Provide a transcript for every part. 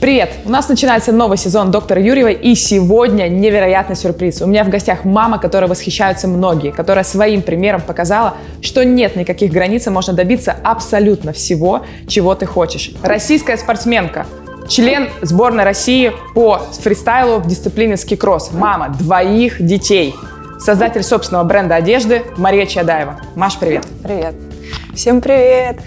Привет! У нас начинается новый сезон доктора Юрьевой, и сегодня невероятный сюрприз. У меня в гостях мама, которой восхищаются многие, которая своим примером показала, что нет никаких границ, и можно добиться абсолютно всего, чего ты хочешь. Российская спортсменка, член сборной России по фристайлу в дисциплине скикросс, мама двоих детей, создатель собственного бренда одежды Мария Чадаева. Маш, привет! Привет! Всем привет!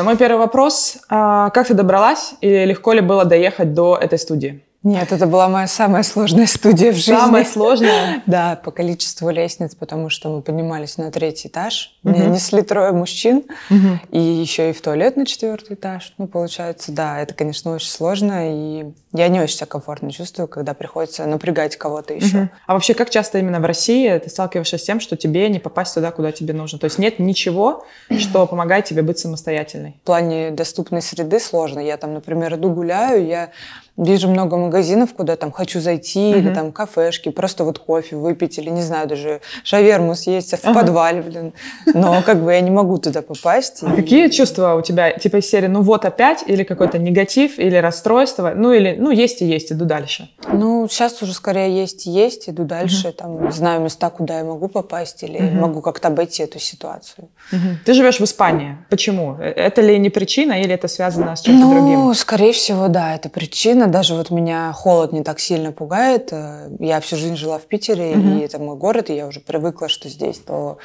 Мой первый вопрос. А, как ты добралась и легко ли было доехать до этой студии? Нет, это была моя самая сложная студия в жизни. Самая сложная? Да, по количеству лестниц, потому что мы поднимались на третий этаж. Угу. Меня несли трое мужчин, угу. и еще и в туалет на четвертый этаж. Ну, получается, да, это, конечно, очень сложно, и я не очень себя комфортно чувствую, когда приходится напрягать кого-то еще. Угу. А вообще, как часто именно в России ты сталкиваешься с тем, что тебе не попасть туда, куда тебе нужно? То есть нет ничего, что помогает тебе быть самостоятельной? В плане доступной среды сложно. Я там, например, иду гуляю, я Вижу много магазинов, куда там хочу зайти, mm-hmm. или там кафешки, просто вот кофе выпить, или не знаю, даже шаверму съесть а в uh-huh. подвале, блин. Но как бы я не могу туда попасть. А и... какие чувства у тебя, типа из серии, ну вот опять, или какой-то негатив, или расстройство, ну или, ну есть и есть, иду дальше? Ну, сейчас уже скорее есть и есть, иду дальше, mm-hmm. там знаю места, куда я могу попасть, или mm-hmm. могу как-то обойти эту ситуацию. Mm-hmm. Ты живешь в Испании, почему? Э, это ли не причина, или это связано с чем-то ну, другим? Ну, скорее всего, да, это причина удивительно, даже вот меня холод не так сильно пугает. Э, я всю жизнь жила в Питере, mm-hmm. и это мой город, и я уже привыкла, что здесь то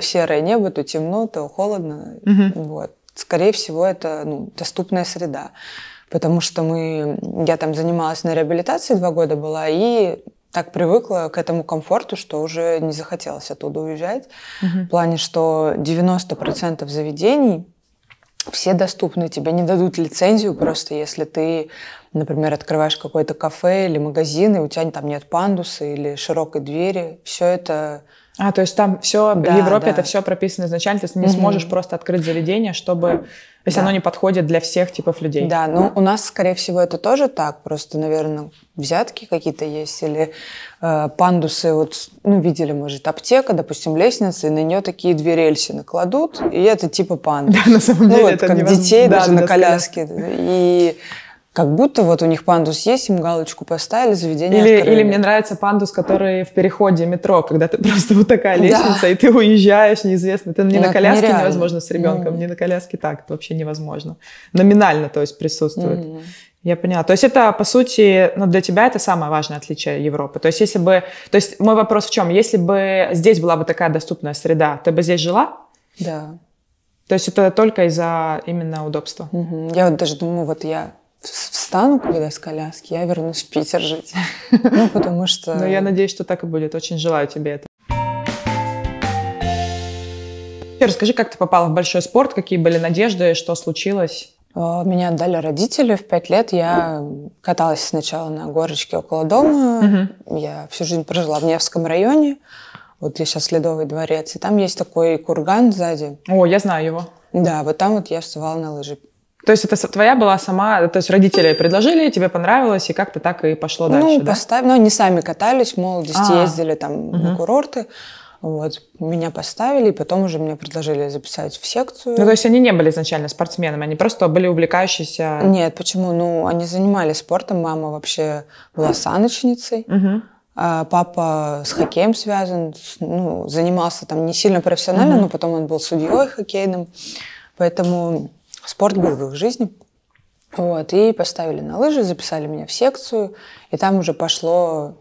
серое небо, то темно, то холодно. Mm-hmm. Вот. Скорее всего, это ну, доступная среда. Потому что мы, я там занималась на реабилитации два года была, и так привыкла к этому комфорту, что уже не захотелось оттуда уезжать. Mm-hmm. В плане, что 90% заведений все доступны, тебе не дадут лицензию просто, если ты Например, открываешь какое-то кафе или магазин, и у тебя там нет пандуса или широкой двери. Все это а, то есть там все, да, в Европе да. это все прописано изначально, то есть не угу. сможешь просто открыть заведение, чтобы, если да. оно не подходит для всех типов людей. Да, ну у нас, скорее всего, это тоже так, просто, наверное, взятки какие-то есть или э, пандусы, вот, ну, видели, может, аптека, допустим, лестница, и на нее такие две рельсы накладут, и это типа пандус. Да, на самом ну, деле ну, вот, это как детей даже на коляске. И как будто вот у них пандус есть, им галочку поставили, заведение или, открыли. Или мне нравится пандус, который в переходе метро, когда ты просто вот такая лестница, да. и ты уезжаешь неизвестно. Ты не ну, на коляске нереально. невозможно с ребенком, mm. не на коляске так, это вообще невозможно. Номинально, то есть, присутствует. Mm. Я поняла. То есть это, по сути, ну, для тебя это самое важное отличие Европы. То есть если бы... То есть мой вопрос в чем? Если бы здесь была бы такая доступная среда, ты бы здесь жила? Да. То есть это только из-за именно удобства? Угу. Я вот даже думаю, вот я встану, когда с коляски, я вернусь в Питер жить. Ну, потому что... Но ну, я надеюсь, что так и будет. Очень желаю тебе этого. Расскажи, как ты попала в большой спорт, какие были надежды, что случилось? А, меня отдали родители. В пять лет я каталась сначала на горочке около дома. Угу. Я всю жизнь прожила в Невском районе. Вот я сейчас Ледовый дворец. И там есть такой курган сзади. О, я знаю его. Да, вот там вот я вставала на лыжи. То есть это твоя была сама, то есть родители предложили, тебе понравилось, и как-то так и пошло ну, дальше, ну, да? но Ну, не сами катались, в молодости а -а -а. ездили там угу. на курорты. Вот, меня поставили, и потом уже мне предложили записать в секцию. Ну, то есть они не были изначально спортсменами, они просто были увлекающиеся... Нет, почему? Ну, они занимались спортом, мама вообще была саночницей, угу. а папа с хоккеем связан, ну, занимался там не сильно профессионально, угу. но потом он был судьей хоккейным, поэтому Спорт был в их жизни. Вот, и поставили на лыжи, записали меня в секцию, и там уже пошло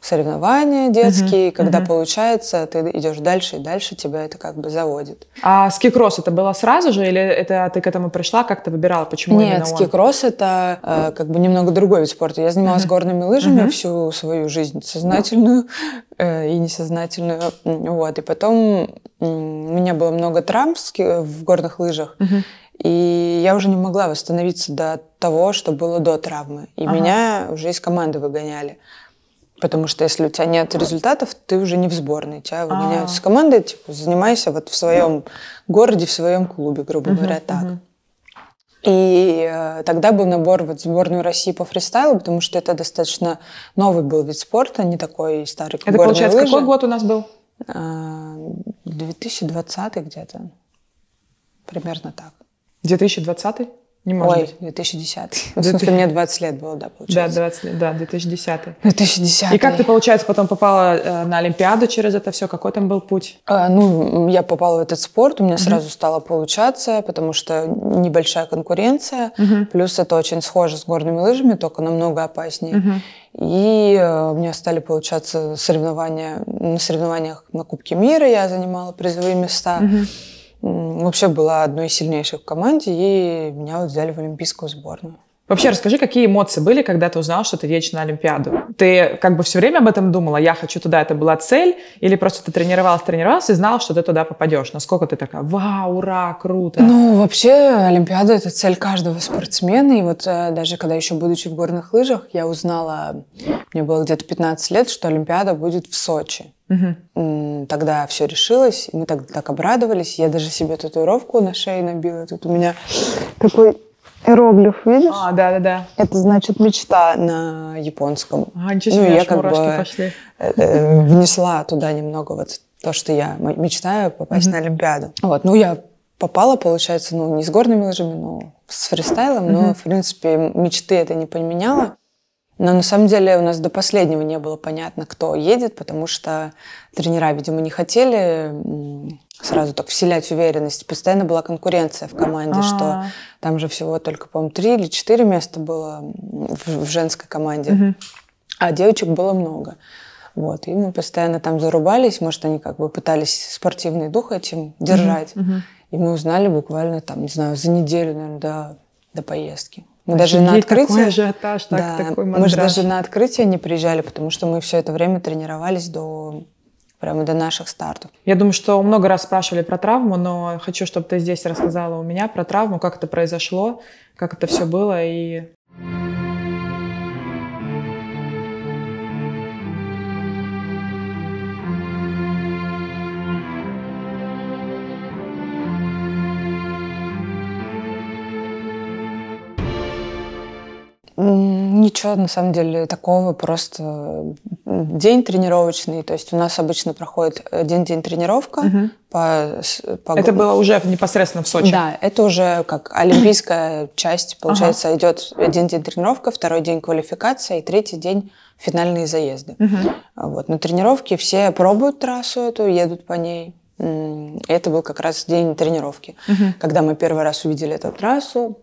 соревнования детские, uh-huh, когда uh-huh. получается, ты идешь дальше и дальше, тебя это как бы заводит. А скикросс это было сразу же, или это ты к этому пришла, как то выбирала, почему Нет, именно он? скикросс это э, как бы немного другой вид спорта. Я занималась uh-huh. горными лыжами uh-huh. всю свою жизнь, сознательную э, и несознательную, вот, и потом у меня было много травм в горных лыжах, uh-huh. И я уже не могла восстановиться до того, что было до травмы. И ага. меня уже из команды выгоняли. Потому что если у тебя нет результатов, ты уже не в сборной. Тебя а. выгоняют А-а-а. с команды, типа, занимайся вот в своем городе, в своем клубе, грубо uh-huh, говоря, так. uh И э, тогда был набор вот, в сборную России по фристайлу, потому что это достаточно новый был вид спорта, не такой старый, как Это, получается, лыжи. какой год у нас был? 2020 э, где-то. Примерно так. 2020? Не может Ой, быть. 2010. Ну, в смысле, мне 20 лет было, да, получается. Да, 20 лет, да, 2010. 2010. И как ты, получается, потом попала э, на Олимпиаду через это все? Какой там был путь? А, ну, я попала в этот спорт, у меня mm-hmm. сразу стало получаться, потому что небольшая конкуренция, mm-hmm. плюс это очень схоже с горными лыжами, только намного опаснее. Mm-hmm. И э, у меня стали получаться соревнования, на соревнованиях на Кубке мира я занимала призовые места. Mm-hmm вообще была одной из сильнейших в команде, и меня вот взяли в олимпийскую сборную. Вообще, расскажи, какие эмоции были, когда ты узнал, что ты едешь на Олимпиаду? Ты как бы все время об этом думала, я хочу туда, это была цель, или просто ты тренировалась, тренировалась и знала, что ты туда попадешь? Насколько ты такая, вау, ура, круто? Ну, вообще, Олимпиада — это цель каждого спортсмена, и вот э, даже когда еще будучи в горных лыжах, я узнала, мне было где-то 15 лет, что Олимпиада будет в Сочи. Угу. Тогда все решилось, и мы так, так обрадовались. Я даже себе татуировку на шее набила. Тут у меня такой иероглиф, видишь? А, да, да, да. Это значит мечта на японском. А, ничего ну, себе, ну, я как бы пошли. Э, э, внесла туда немного вот то, что я мечтаю попасть mm на Олимпиаду. Вот, ну я попала, получается, ну не с горными лыжами, но с фристайлом, mm но в принципе мечты это не поменяло. Но на самом деле у нас до последнего не было понятно, кто едет, потому что тренера, видимо, не хотели сразу так вселять уверенность. Постоянно была конкуренция в команде, А-а-а. что там же всего только, по-моему, три или четыре места было в, в женской команде, а девочек было много. Вот, и мы постоянно там зарубались, может, они как бы пытались спортивный дух этим держать. И мы узнали буквально там, не знаю, за неделю, наверное, до, до поездки. Мы даже на открытие... Такой ажиотаж, так, да, такой Мы же даже на открытие не приезжали, потому что мы все это время тренировались до прямо до наших стартов. Я думаю, что много раз спрашивали про травму, но хочу, чтобы ты здесь рассказала у меня про травму, как это произошло, как это все было и... Ничего, на самом деле, такого. Просто день тренировочный. То есть у нас обычно проходит один день тренировка. Угу. По, по... Это было уже непосредственно в Сочи? Да, это уже как олимпийская часть. Получается, ага. идет один день тренировка, второй день квалификация и третий день финальные заезды. Угу. Вот. На тренировке все пробуют трассу эту, едут по ней. Это был как раз день тренировки, угу. когда мы первый раз увидели эту трассу.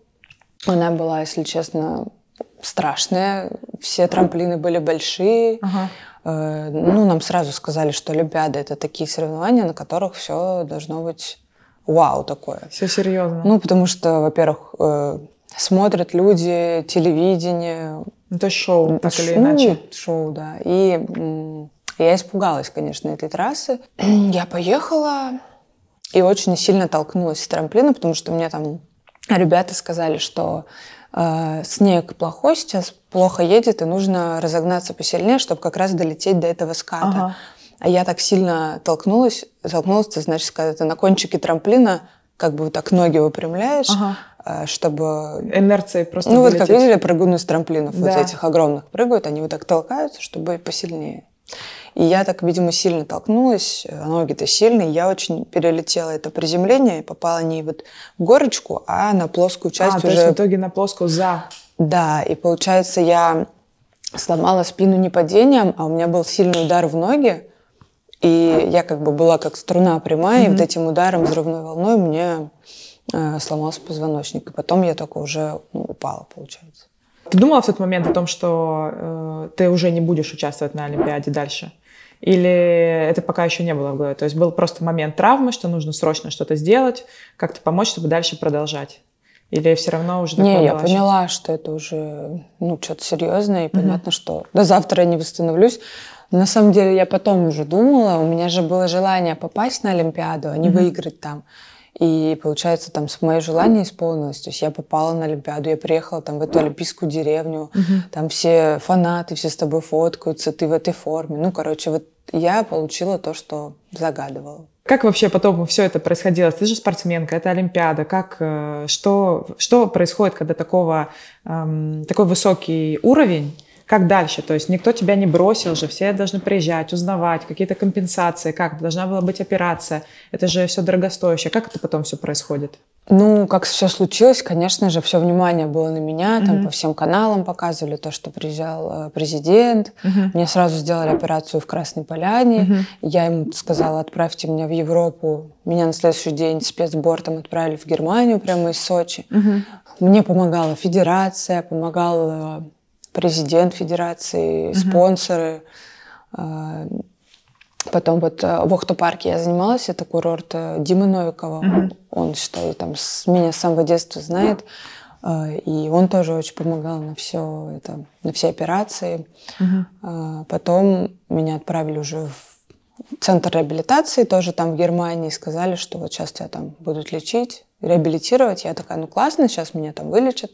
Она была, если честно, страшная, все трамплины были большие. Ага. Э, ну, нам сразу сказали, что Олимпиада это такие соревнования, на которых все должно быть вау такое. Все серьезно. Ну, потому что, во-первых, э, смотрят люди, телевидение. Это ну, шоу, так или иначе. шоу, да. И я испугалась, конечно, этой трассы. Я поехала и очень сильно толкнулась с трамплина, потому что мне там ребята сказали, что а, снег плохой сейчас, плохо едет, и нужно разогнаться посильнее, чтобы как раз долететь до этого ската. Ага. А я так сильно толкнулась, толкнулась, значит, когда ты на кончике трамплина как бы вот так ноги выпрямляешь, ага. А, чтобы... Инерция просто Ну вылететь. вот как видели прыгуны с трамплинов, да. вот этих огромных прыгают, они вот так толкаются, чтобы посильнее. И я так, видимо, сильно толкнулась, э, ноги-то сильные, я очень перелетела это приземление попала не вот в горочку, а на плоскую часть а, уже. то есть в итоге на плоскую за. Да, и получается я сломала спину не падением, а у меня был сильный удар в ноги, и я как бы была как струна прямая, mm-hmm. и вот этим ударом взрывной волной мне э, сломался позвоночник, и потом я только уже ну, упала, получается. Ты думала в тот момент о том, что э, ты уже не будешь участвовать на Олимпиаде дальше? Или это пока еще не было в голове? То есть был просто момент травмы, что нужно срочно что-то сделать, как-то помочь, чтобы дальше продолжать? Или все равно уже такое Не, я поняла, что это уже ну, что-то серьезное, и угу. понятно, что до завтра я не восстановлюсь. на самом деле я потом уже думала, у меня же было желание попасть на Олимпиаду, а не угу. выиграть там. И получается, там мое желание исполнилось. То есть я попала на Олимпиаду, я приехала там в эту олимпийскую деревню, угу. там все фанаты, все с тобой фоткаются, ты в этой форме. Ну, короче, вот я получила то, что загадывала. Как вообще потом все это происходило? Ты же спортсменка, это Олимпиада. Как, э, что, что происходит, когда такого, эм, такой высокий уровень как дальше? То есть никто тебя не бросил же, все должны приезжать, узнавать, какие-то компенсации, как должна была быть операция. Это же все дорогостоящее. Как это потом все происходит? Ну, как все случилось, конечно же, все внимание было на меня, там mm-hmm. по всем каналам показывали то, что приезжал э, президент. Mm-hmm. Мне сразу сделали операцию в Красной Поляне. Mm-hmm. Я ему сказала, отправьте меня в Европу. Меня на следующий день спецбортом отправили в Германию прямо из Сочи. Mm-hmm. Мне помогала федерация, помогал президент федерации, mm-hmm. спонсоры. А, потом вот э, в Охтопарке я занималась, это курорт э, Димы Новикова. Mm-hmm. Он, считаю, там с меня с самого детства знает. А, и он тоже очень помогал на все это, на все операции. Mm-hmm. Потом меня отправили уже в центр реабилитации, тоже там в Германии, сказали, что вот сейчас тебя там будут лечить, реабилитировать. Я такая, ну классно, сейчас меня там вылечат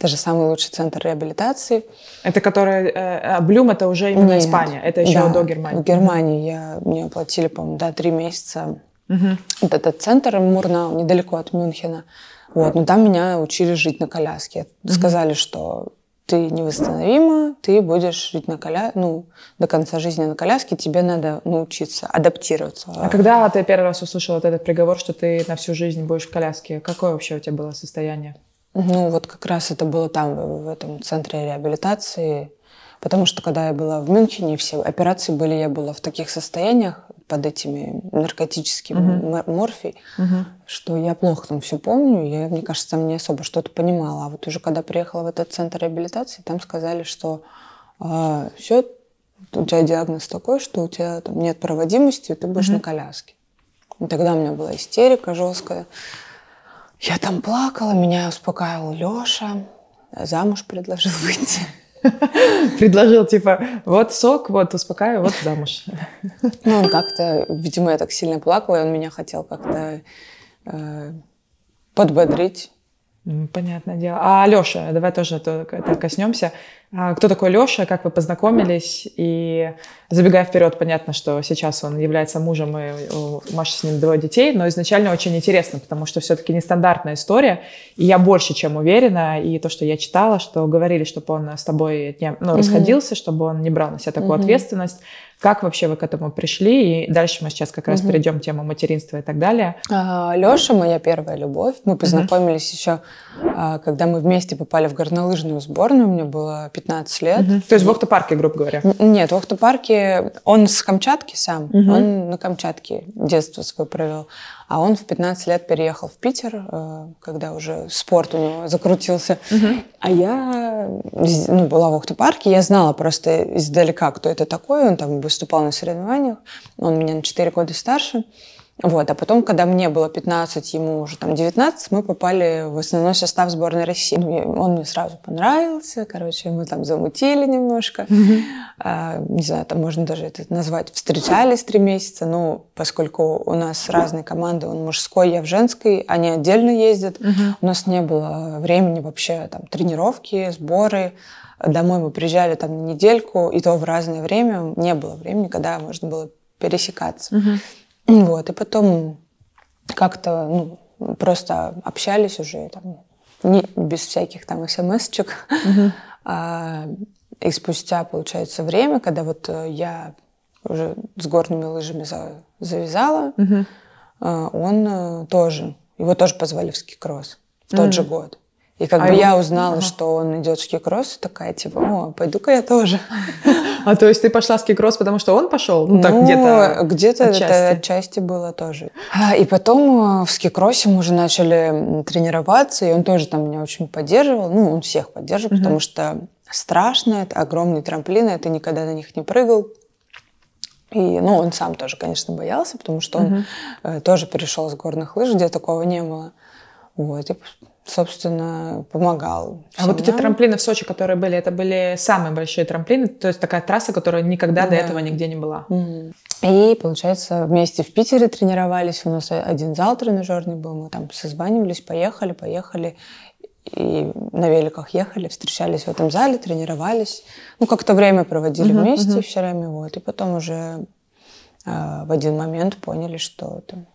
даже самый лучший центр реабилитации. Это которая... А Блюм — это уже именно Нет, Испания, это еще да, до Германии. в Германии я, мне оплатили, по-моему, да, три месяца Угу. Вот этот центр Мурнау, недалеко от Мюнхена. Вот, но там меня учили жить на коляске. Угу. Сказали, что ты невосстановима, ты будешь жить на коля... ну, до конца жизни на коляске, тебе надо научиться адаптироваться. А когда ты первый раз услышал вот этот приговор, что ты на всю жизнь будешь в коляске, какое вообще у тебя было состояние? Ну, вот как раз это было там, в этом центре реабилитации. Потому что, когда я была в Мюнхене, все операции были, я была в таких состояниях под этими наркотическими mm-hmm. морфией, mm-hmm. что я плохо там все помню. Я, мне кажется, там не особо что-то понимала. А вот уже когда приехала в этот центр реабилитации, там сказали, что э, а, все, у тебя диагноз такой, что у тебя там нет проводимости, ты будешь mm-hmm. на коляске. И тогда у меня была истерика жесткая. Я там плакала, меня успокаивал Леша, замуж предложил выйти. Предложил, типа, вот сок, вот успокаиваю, вот замуж. Ну, он как-то, видимо, я так сильно плакала, и он меня хотел как-то э, подбодрить. Понятное дело. А Алеша, давай тоже это, а это коснемся. А, кто такой Леша, как вы познакомились? И забегая вперед, понятно, что сейчас он является мужем, и у Маши с ним двое детей, но изначально очень интересно, потому что все-таки нестандартная история, и я больше чем уверена, и то, что я читала, что говорили, чтобы он с тобой не, ну, угу. расходился, чтобы он не брал на себя такую угу. ответственность. Как вообще вы к этому пришли? И дальше мы сейчас как раз угу. перейдем к тему материнства и так далее. А, Леша моя первая любовь. Мы познакомились угу. еще, а, когда мы вместе попали в горнолыжную сборную. Мне было 15 лет. Угу. То есть в Охта-парке, грубо говоря? Нет, в Охта-парке он с Камчатки сам, угу. он на Камчатке детство свое провел. А он в 15 лет переехал в Питер, э, когда уже спорт у него закрутился. Угу. А я ну, была в Охта-парке, я знала просто издалека, кто это такой. Он там выступал на соревнованиях, он меня на 4 года старше. Вот, а потом, когда мне было 15, ему уже там 19, мы попали в основной состав сборной России. Ну, он мне сразу понравился, короче, мы там замутили немножко. А, не знаю, там можно даже это назвать. Встречались три месяца, но ну, поскольку у нас разные команды, он мужской, я в женской, они отдельно ездят. У нас не было времени вообще там тренировки, сборы домой мы приезжали там недельку, и то в разное время, не было времени, когда можно было пересекаться. Вот, и потом как-то ну, просто общались уже там, не, без всяких там смс-чек. Угу. А, и спустя, получается, время, когда вот э, я уже с горными лыжами за, завязала, угу. а, он э, тоже, его тоже позвали в скикросс в тот угу. же год. И как а бы я узнала, ага. что он идет в скикросс, такая типа, о, пойду-ка я тоже. А то есть ты пошла с кикросс, потому что он пошел? Ну, так ну, где-то Где-то отчасти. это отчасти было тоже. А, и потом э, в скикроссе мы уже начали тренироваться, и он тоже там меня очень поддерживал. Ну, он всех поддерживал, потому что страшно, это огромные трамплины, ты никогда на них не прыгал. И, ну, он сам тоже, конечно, боялся, потому что он э, тоже перешел с горных лыж, где такого не было. Вот, и собственно, помогал. А вот эти трамплины в Сочи, которые были, это были самые большие трамплины, то есть такая трасса, которая никогда да. до этого нигде не была. Угу. И, получается, вместе в Питере тренировались, у нас один зал тренажерный был, мы там созванивались, поехали, поехали, и на великах ехали, встречались в этом зале, тренировались, ну, как-то время проводили угу, вместе угу. все время, вот, и потом уже э, в один момент поняли, что там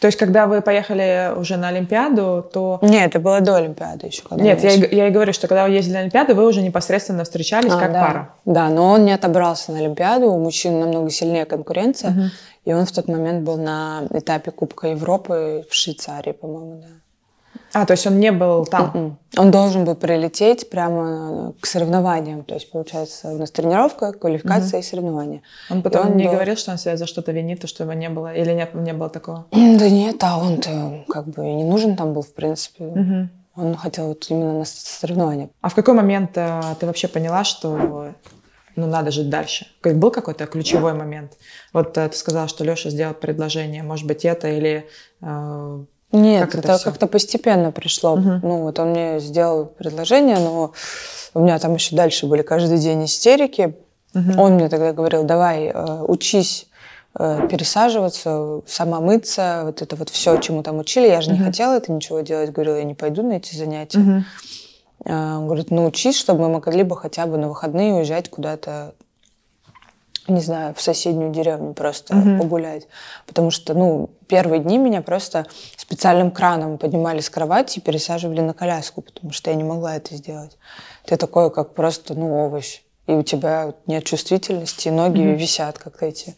то есть, когда вы поехали уже на Олимпиаду, то... Нет, это было до Олимпиады еще. Когда Нет, я, я и говорю, что когда вы ездили на Олимпиаду, вы уже непосредственно встречались а, как да. пара. Да, но он не отобрался на Олимпиаду, у мужчин намного сильнее конкуренция, угу. и он в тот момент был на этапе Кубка Европы в Швейцарии, по-моему, да. А, то есть он не был там? Mm-mm. М-м. Он должен был прилететь прямо э, к соревнованиям. То есть, получается, у нас тренировка, квалификация mm-hmm. и соревнования. Он потом он не был... говорил, что он себя за что-то винит, и что его не было? Или нет, не было такого? Да нет, а он-то э, как бы не нужен там был, в принципе. Mm-hmm. Он хотел вот именно на соревнования. А в какой момент э, ты вообще поняла, что ну, надо жить дальше. был какой-то ключевой момент? Вот ты сказала, что Леша сделал предложение, может быть, это или э, нет, как это, это как-то постепенно пришло. Угу. Ну, вот он мне сделал предложение, но у меня там еще дальше были каждый день истерики. Угу. Он мне тогда говорил, давай, э, учись э, пересаживаться, сама мыться, вот это вот все, чему там учили. Я же не хотела это ничего делать. Говорила, я не пойду на эти занятия. Угу. Он говорит, ну учись, чтобы мы могли бы хотя бы на выходные уезжать куда-то не знаю, в соседнюю деревню просто mm-hmm. погулять. Потому что, ну, первые дни меня просто специальным краном поднимали с кровати и пересаживали на коляску, потому что я не могла это сделать. Ты такой, как просто, ну, овощ. И у тебя нет чувствительности, ноги mm-hmm. висят, как эти.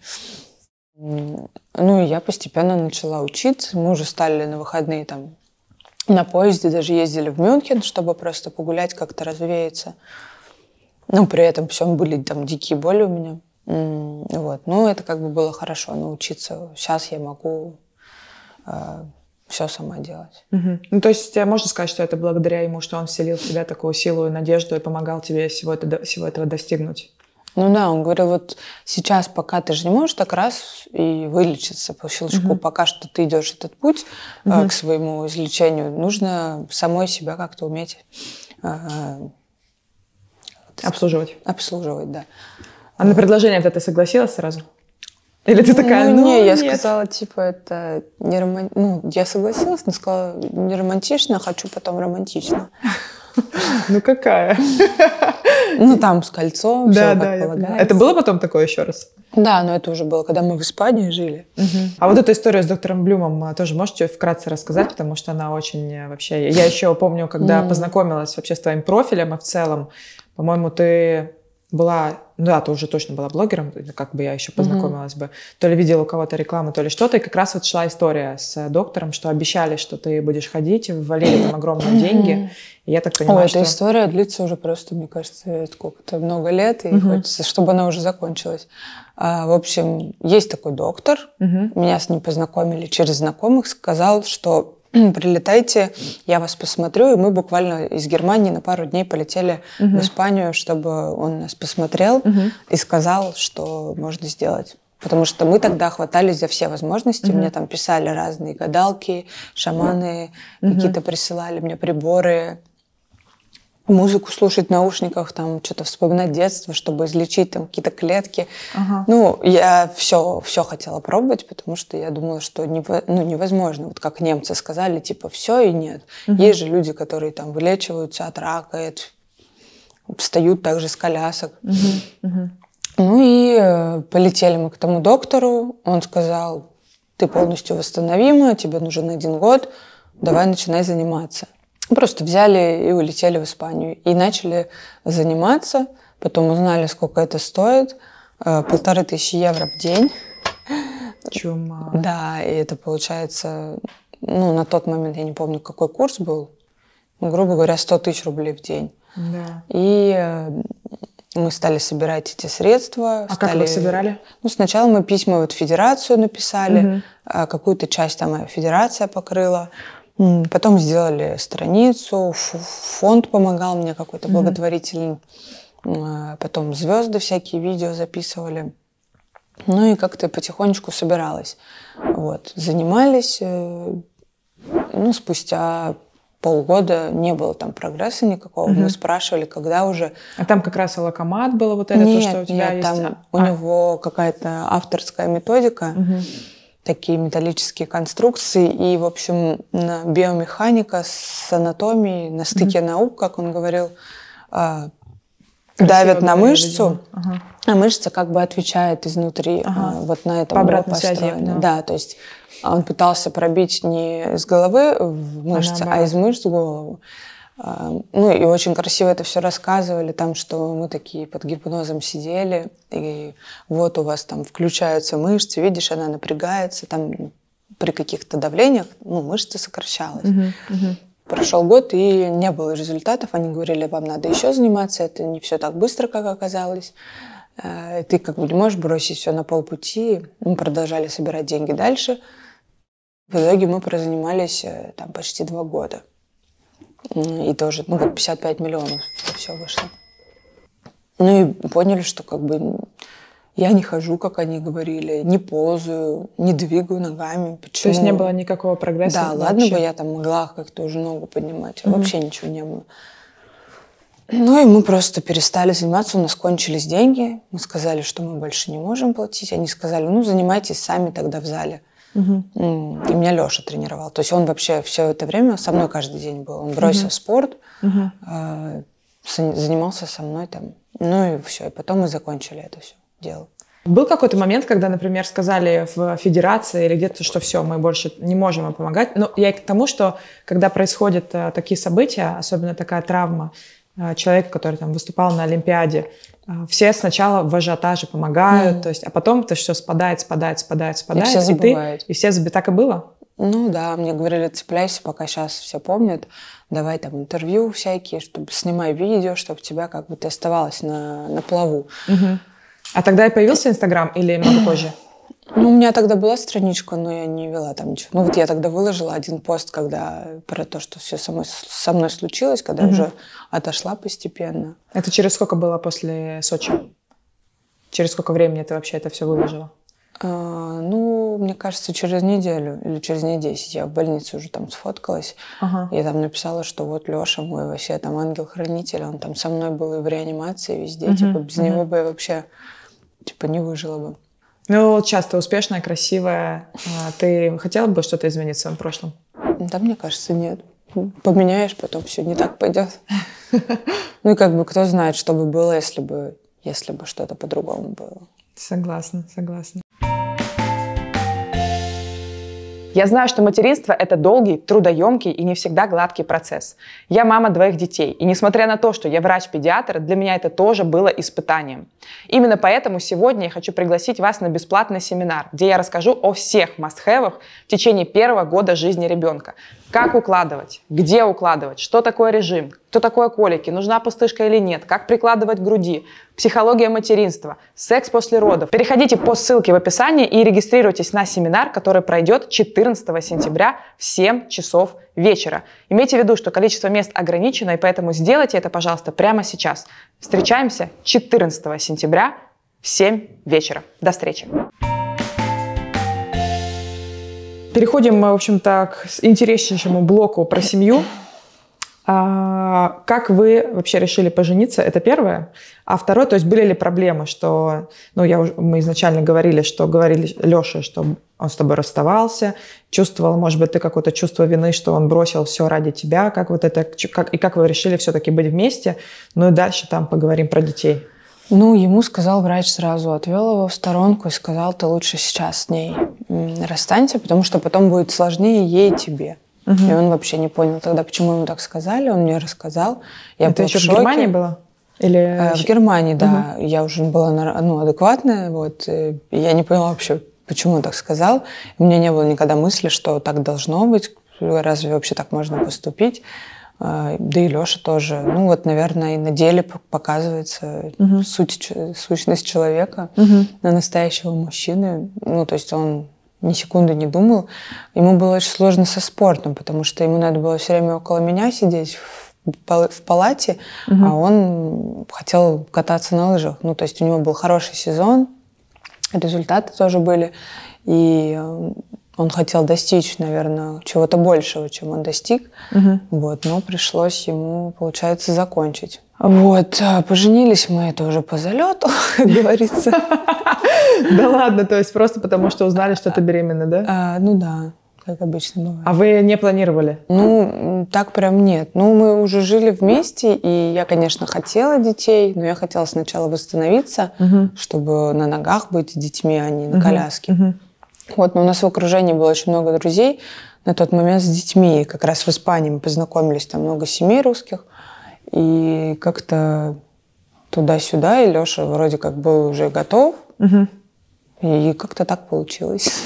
Ну, и я постепенно начала учиться. Мы уже стали на выходные там на поезде, даже ездили в Мюнхен, чтобы просто погулять, как-то развеяться. Ну, при этом всем были там дикие боли у меня. Вот. Ну, это как бы было хорошо научиться. Сейчас я могу э, все сама делать. Угу. Ну, то есть э, можно сказать, что это благодаря ему, что он вселил в тебя такую силу и надежду и помогал тебе всего, это, всего этого достигнуть? Ну да, он говорил, вот сейчас пока ты же не можешь так раз и вылечиться по щелчку, угу. пока что ты идешь этот путь угу. э, к своему излечению, нужно самой себя как-то уметь... Э, обслуживать. Обслуживать, да. А на предложение это ты согласилась сразу? Или ты такая, ну, ну не, я нет. сказала, типа, это не роман... Ну, я согласилась, но сказала, не романтично, хочу потом романтично. Ну, какая? Ну, там с кольцом, да, все да, как полагается. Это было потом такое еще раз? Да, но это уже было, когда мы в Испании жили. Угу. А вот эту историю с доктором Блюмом а, тоже можете вкратце рассказать, потому что она очень э, вообще... Я еще помню, когда познакомилась вообще с твоим профилем, и а в целом, по-моему, ты была, ну да, то уже точно была блогером, как бы я еще познакомилась mm-hmm. бы, то ли видела у кого-то рекламу, то ли что-то, и как раз вот шла история с э, доктором, что обещали, что ты будешь ходить, ввалили там огромные деньги, и я так понимаю, О, что... эта история длится уже просто, мне кажется, сколько-то, много лет, и mm-hmm. хочется, чтобы она уже закончилась. А, в общем, есть такой доктор, mm-hmm. меня с ним познакомили через знакомых, сказал, что прилетайте, я вас посмотрю. И мы буквально из Германии на пару дней полетели угу. в Испанию, чтобы он нас посмотрел угу. и сказал, что можно сделать. Потому что мы тогда хватались за все возможности. mm Мне там писали разные гадалки, шаманы, mm какие-то присылали мне приборы, музыку слушать в наушниках, там что-то вспоминать детство, чтобы излечить там какие-то клетки. Ага. Ну, я все, все хотела пробовать, потому что я думала, что не, ну, невозможно. Вот как немцы сказали, типа, все и нет. Угу. Есть же люди, которые там вылечиваются от рака, от... встают также с колясок. Угу. Угу. Ну и э, полетели мы к тому доктору. Он сказал, ты полностью восстановима, тебе нужен один год, давай начинай заниматься. Просто взяли и улетели в Испанию. И начали заниматься. Потом узнали, сколько это стоит. Э, полторы тысячи евро в день. Чума. Да, и это получается... Ну, на тот момент я не помню, какой курс был. Ну, грубо говоря, 100 тысяч рублей в день. Да. И э, мы стали собирать эти средства. А стали... как вы собирали? Ну, сначала мы письма вот в федерацию написали, угу. какую-то часть там э, федерация покрыла. Потом сделали страницу, фонд помогал мне какой-то благотворительный. А потом звезды всякие видео записывали. Ну и как-то потихонечку собиралась. Вот. Занимались. Э, ну, спустя полгода не было там прогресса никакого. Угу. Мы спрашивали, когда уже... А там как раз и Локомат было вот это, нет, то, что у тебя нет, есть? там а... у а. него какая-то авторская методика. Угу такие металлические конструкции и, в общем, биомеханика с анатомией на стыке mm-hmm. наук, как он говорил, а, Красиво давят на мышцу, ага. а мышца как бы отвечает изнутри а, ага. вот на этом По обратной связи, да. да, то есть он пытался пробить не с головы в а мышцы, а, а из мышц в голову. А, ну и очень красиво это все рассказывали, там, что мы такие под гипнозом сидели, и вот у вас там включаются мышцы, видишь, она напрягается, там при каких-то давлениях, ну, мышцы сокращалась. Uh-huh, uh-huh. Прошел год, и не было результатов. Они говорили, вам надо еще заниматься, это не все так быстро, как оказалось. А, ты как бы не можешь бросить все на полпути. Мы продолжали собирать деньги дальше. В итоге мы прозанимались э, там почти два года. И тоже, ну вот 55 миллионов все вышло. Ну и поняли, что как бы я не хожу, как они говорили, не ползаю, не двигаю ногами. Почему? То есть не было никакого прогресса? Да, вообще? ладно бы я там могла как-то уже ногу поднимать, а mm-hmm. вообще ничего не было. Ну и мы просто перестали заниматься, у нас кончились деньги, мы сказали, что мы больше не можем платить, они сказали, ну занимайтесь сами тогда в зале. Угу. И меня Леша тренировал. То есть он вообще все это время со мной каждый день был. Он бросил угу. спорт, угу. Э, занимался со мной там. Ну и все. И потом мы закончили это все дело. Был какой-то момент, когда, например, сказали в федерации или где-то, что все, мы больше не можем вам помогать. Но ну, я к тому, что когда происходят э, такие события, особенно такая травма э, человека, который там выступал на Олимпиаде, а, все сначала в ажиотаже помогают, mm. то есть, а потом это все спадает, спадает, спадает, спадает. И все забывают. И, ты, и все забывают. Так и было? Ну да, мне говорили, цепляйся, пока сейчас все помнят. Давай там интервью всякие, чтобы снимай видео, чтобы тебя как бы ты оставалась на, на плаву. Угу. А тогда и появился Инстаграм или много позже? Ну, у меня тогда была страничка, но я не вела там ничего. Ну, вот я тогда выложила один пост, когда про то, что все со мной, со мной случилось, когда угу. я уже отошла постепенно. Это через сколько было после Сочи? Через сколько времени ты вообще это все выложила? А, ну, мне кажется, через неделю или через дней 10 я в больнице уже там сфоткалась. Ага. Я там написала, что вот Леша мой вообще там ангел-хранитель, он там со мной был и в реанимации везде. Угу, типа без угу. него бы я вообще типа не выжила бы. Ну, вот сейчас ты успешная, красивая. А, ты хотела бы что-то изменить в своем прошлом? Да, мне кажется, нет. Поменяешь, потом все не так пойдет. Ну и как бы кто знает, что бы было, если бы, если бы что-то по-другому было. Согласна, согласна. Я знаю, что материнство – это долгий, трудоемкий и не всегда гладкий процесс. Я мама двоих детей, и несмотря на то, что я врач-педиатр, для меня это тоже было испытанием. Именно поэтому сегодня я хочу пригласить вас на бесплатный семинар, где я расскажу о всех must в течение первого года жизни ребенка, как укладывать? Где укладывать? Что такое режим? Кто такое колики? Нужна пустышка или нет? Как прикладывать к груди? Психология материнства? Секс после родов? Переходите по ссылке в описании и регистрируйтесь на семинар, который пройдет 14 сентября в 7 часов вечера. Имейте в виду, что количество мест ограничено, и поэтому сделайте это, пожалуйста, прямо сейчас. Встречаемся 14 сентября в 7 вечера. До встречи! Переходим, э, в общем-то, к интереснейшему блоку про семью. А, как вы вообще решили пожениться? Это первое. А второе, то есть были ли проблемы, что, ну, я, мы изначально говорили, что говорили Леше, что он с тобой расставался, чувствовал, может быть, ты какое-то чувство вины, что он бросил все ради тебя, как вот это, как, и как вы решили все-таки быть вместе. Ну и дальше там поговорим про детей. Ну, ему сказал врач сразу, отвел его в сторонку и сказал, ты лучше сейчас с ней расстанься, потому что потом будет сложнее ей тебе. Угу. И он вообще не понял тогда, почему ему так сказали, он мне рассказал. Я Это еще в, шоке. в Германии было? Или... Э, в Германии, да. Угу. Я уже была ну, адекватная, вот. Э, я не поняла вообще, почему он так сказал. У меня не было никогда мысли, что так должно быть, разве вообще так можно поступить. Э, да и Леша тоже. Ну вот, наверное, и на деле показывается угу. суть, сущность человека, угу. на настоящего мужчины. Ну, то есть он ни секунды не думал. Ему было очень сложно со спортом, потому что ему надо было все время около меня сидеть в палате, угу. а он хотел кататься на лыжах. Ну, то есть у него был хороший сезон, результаты тоже были. И э, он хотел достичь, наверное, чего-то большего, чем он достиг. Угу. Вот, но пришлось ему, получается, закончить. Вот, а, поженились мы, это уже по залету, как говорится. Да ладно, то есть просто потому, что узнали, что ты беременна, да? А, ну да, как обычно бывает. А вы не планировали? Ну, так прям нет. Ну, мы уже жили вместе, и я, конечно, хотела детей, но я хотела сначала восстановиться, чтобы на ногах быть детьми, а не на коляске. Вот, но ну, у нас в окружении было очень много друзей на тот момент с детьми. Как раз в Испании мы познакомились, там много семей русских. И как-то туда-сюда, и Леша вроде как был уже готов. Угу. И как-то так получилось.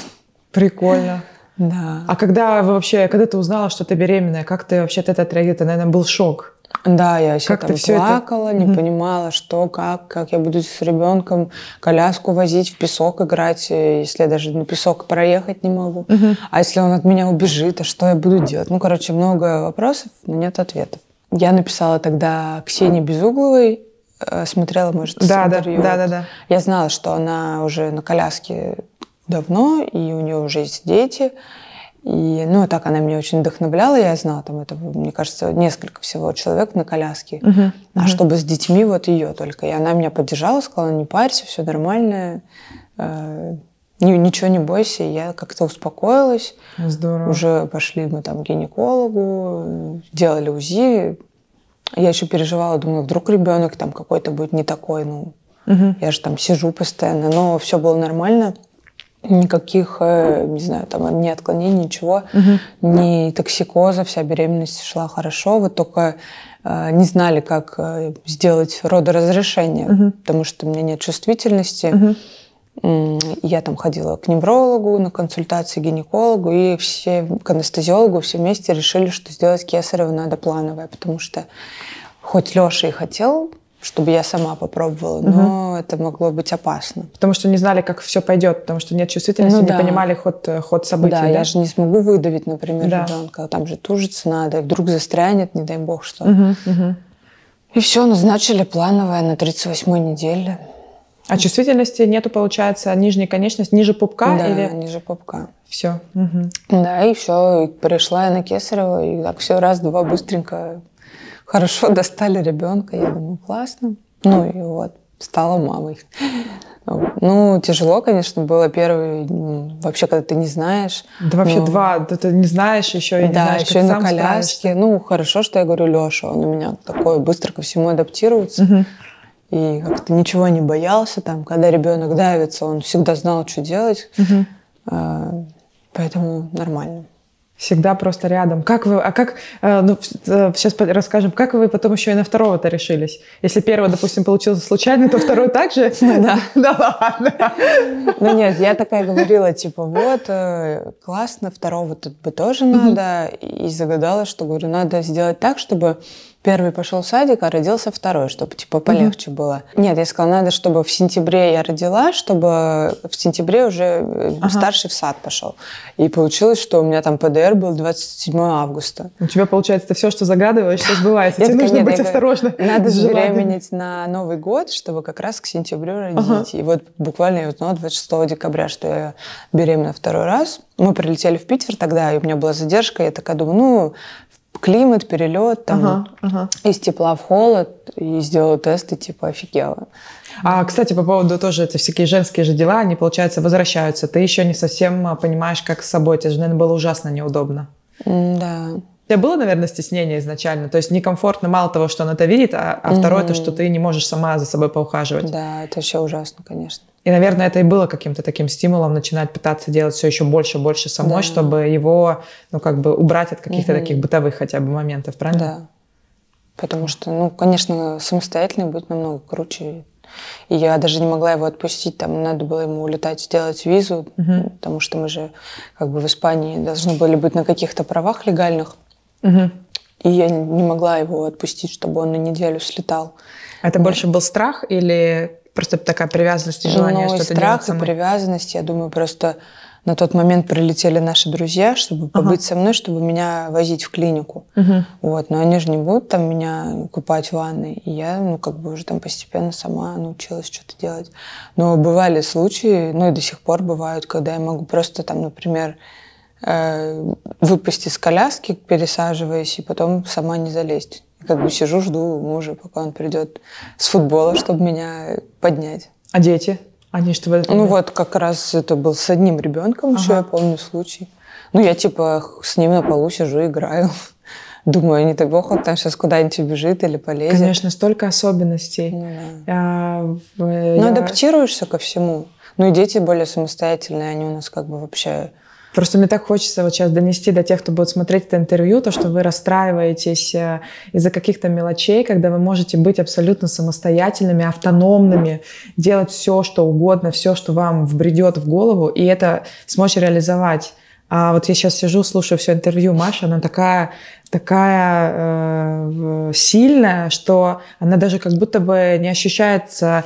Прикольно. Да. А когда вы вообще, когда ты узнала, что ты беременная, как ты вообще от этого отреагировала? Это, наверное, был шок. Да, я вообще как там все плакала, это... не mm-hmm. понимала, что, как, как я буду с ребенком коляску возить, в песок играть, э, если я даже на песок проехать не могу. Mm-hmm. А если он от меня убежит, а что я буду делать? Ну, короче, много вопросов, но нет ответов. Я написала тогда Ксении Безугловой, э, смотрела, может, да, интервью. Да, да, да, да. Я знала, что она уже на коляске давно, и у нее уже есть дети. И, ну, так она меня очень вдохновляла, я знала, там это, мне кажется, несколько всего человек на коляске. Uh-huh. Uh-huh. А чтобы с детьми, вот ее только. И она меня поддержала, сказала, не парься, все нормально, э, ничего не бойся. я как-то успокоилась. Здорово. Уже пошли мы там к гинекологу, делали УЗИ. Я еще переживала, думаю, вдруг ребенок там какой-то будет не такой, ну, uh-huh. я же там сижу постоянно. Но все было нормально никаких, э, не знаю, там, ни отклонений, ничего, угу. ни токсикоза, вся беременность шла хорошо, вот только э, не знали, как э, сделать родоразрешение, угу. потому что у меня нет чувствительности. Угу. Я там ходила к неврологу на консультации, гинекологу, и все к анестезиологу все вместе решили, что сделать кесарево надо плановое, потому что хоть Леша и хотел чтобы я сама попробовала, но угу. это могло быть опасно. Потому что не знали, как все пойдет, потому что нет чувствительности, ну, да. не понимали ход, э, ход событий. Да, да, я же не смогу выдавить, например, да. ребенка, а там же тужиться надо, и вдруг застрянет, не дай бог что. Угу, угу. И все, назначили плановое на 38-й неделе. А чувствительности нету, получается, нижней конечности, ниже пупка? Да, или... ниже пупка. Все. Угу. Да, и все, пришла я на Кесарево, и так все раз-два быстренько хорошо достали ребенка. Я думаю, классно. Ну и вот, стала мамой. Ну, тяжело, конечно, было первый, ну, вообще, когда ты не знаешь. Да вообще ну, два, да, ты не знаешь еще, и не да, знаешь, еще как и на коляске. Справишься. Ну, хорошо, что я говорю Леша, он у меня такой, быстро ко всему адаптируется. Угу. И как-то ничего не боялся там. Когда ребенок давится, он всегда знал, что делать. Угу. Поэтому нормально всегда просто рядом. Как вы, а как, э, ну, э, сейчас расскажем, как вы потом еще и на второго-то решились? Если первого, допустим, получился случайно, то второй также? Ну да. Да ладно. Ну нет, я такая говорила, типа, вот, э, классно, второго то бы тоже надо. И загадала, что, говорю, надо сделать так, чтобы первый пошел в садик, а родился второй, чтобы типа полегче mm было. Нет, я сказала, надо, чтобы в сентябре я родила, чтобы в сентябре уже э, ага. старший в сад пошел. И получилось, что у меня там ПДР был 27 августа. У тебя получается это все, что загадываешь, все сбывается. Тебе нужно быть осторожным. Надо забеременеть на Новый год, чтобы как раз к сентябрю родить. И вот буквально вот 26 ну, декабря, что я беременна второй раз. Мы прилетели в Питер тогда, и у меня была задержка. Я такая думаю, ну, климат, перелет, там, ага, ага. из тепла в холод, и сделала тесты, типа, офигела. А, кстати, по поводу тоже, это всякие женские же дела, они, получается, возвращаются. Ты еще не совсем а, понимаешь, как с собой. Тебе же, наверное, было ужасно неудобно. Да. У тебя было, наверное, стеснение изначально? То есть некомфортно мало того, что она это видит, а, а угу. второе то, что ты не можешь сама за собой поухаживать. Да, это вообще ужасно, конечно. И, наверное, это и было каким-то таким стимулом начинать пытаться делать все еще больше и больше самой, да. чтобы его, ну, как бы убрать от каких-то угу. таких бытовых хотя бы моментов, правильно? Да. Потому что, ну, конечно, самостоятельно будет намного круче. И я даже не могла его отпустить. Там надо было ему улетать, сделать визу, угу. потому что мы же как бы в Испании должны были быть на каких-то правах легальных. Угу. И я не могла его отпустить, чтобы он на неделю слетал. Это Но... больше был страх или Просто такая привязанность и желание ну, что-то страх, делать страх и привязанность, я думаю, просто на тот момент прилетели наши друзья, чтобы побыть ага. со мной, чтобы меня возить в клинику. Угу. Вот, но они же не будут там меня купать в ванной. И я, ну, как бы уже там постепенно сама научилась что-то делать. Но бывали случаи, ну и до сих пор бывают, когда я могу просто там, например, э, выпасть из коляски, пересаживаясь, и потом сама не залезть. Как бы сижу, жду мужа, пока он придет с футбола, чтобы меня поднять. А дети? Они что в этот Ну вот как раз это был с одним ребенком, ага. еще я помню случай. Ну я типа с ним на полу сижу, играю. Думаю, не дай бог, он там сейчас куда-нибудь убежит или полезет. Конечно, столько особенностей. Ну, да. а, ну я... адаптируешься ко всему. Ну и дети более самостоятельные, они у нас как бы вообще Просто мне так хочется вот сейчас донести до тех, кто будет смотреть это интервью, то, что вы расстраиваетесь э, из-за каких-то мелочей, когда вы можете быть абсолютно самостоятельными, автономными, делать все, что угодно, все, что вам вбредет в голову, и это смочь реализовать. А вот я сейчас сижу, слушаю все интервью Маша, она такая, такая э, сильная, что она даже как будто бы не ощущается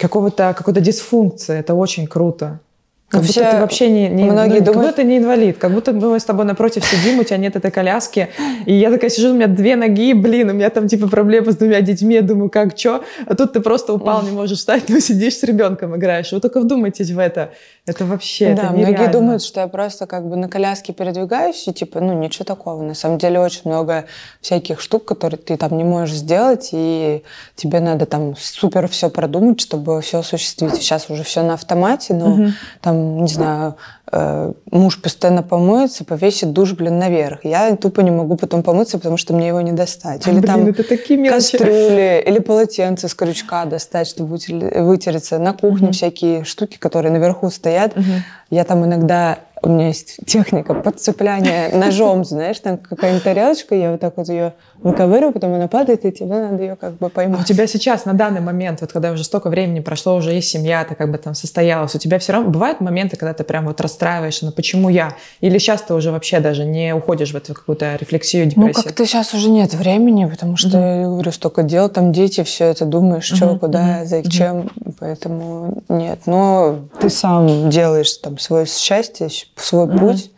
какого-то какой-то дисфункции. Это очень круто. Как вообще, будто ты вообще не, не многие инвалид, думают... как будто ты не инвалид, как будто мы с тобой напротив сидим, у тебя нет этой коляски, и я такая сижу, у меня две ноги, блин, у меня там типа проблемы с двумя детьми, я думаю, как, чё? А тут ты просто упал, не можешь встать, но сидишь с ребенком играешь. Вы только вдумайтесь в это. Это вообще Да, это многие думают, что я просто как бы на коляске передвигаюсь, и типа, ну, ничего такого. На самом деле очень много всяких штук, которые ты там не можешь сделать, и тебе надо там супер все продумать, чтобы все осуществить. Сейчас уже все на автомате, но угу. там, не знаю, Э, муж постоянно помоется, повесит душ, блин, наверх. Я тупо не могу потом помыться, потому что мне его не достать. Или блин, там это такие кастрюли, или полотенце с крючка достать, чтобы вытереться. На кухне угу. всякие штуки, которые наверху стоят. Угу. Я там иногда у меня есть техника подцепляния ножом, знаешь, там какая-нибудь тарелочка, я вот так вот ее выковыриваю, потом она падает, и тебе надо ее как бы поймать. у тебя сейчас, на данный момент, вот когда уже столько времени прошло, уже есть семья, ты как бы там состоялась, у тебя все равно бывают моменты, когда ты прям вот расстраиваешься, ну почему я? Или сейчас ты уже вообще даже не уходишь в эту какую-то рефлексию, ну, депрессию? Ну как-то сейчас уже нет времени, потому что, mm-hmm. я говорю, столько дел, там дети, все это думаешь, mm-hmm. что, куда, зачем, mm-hmm. поэтому нет. Но ты сам делаешь там свое счастье, свой mm-hmm. путь.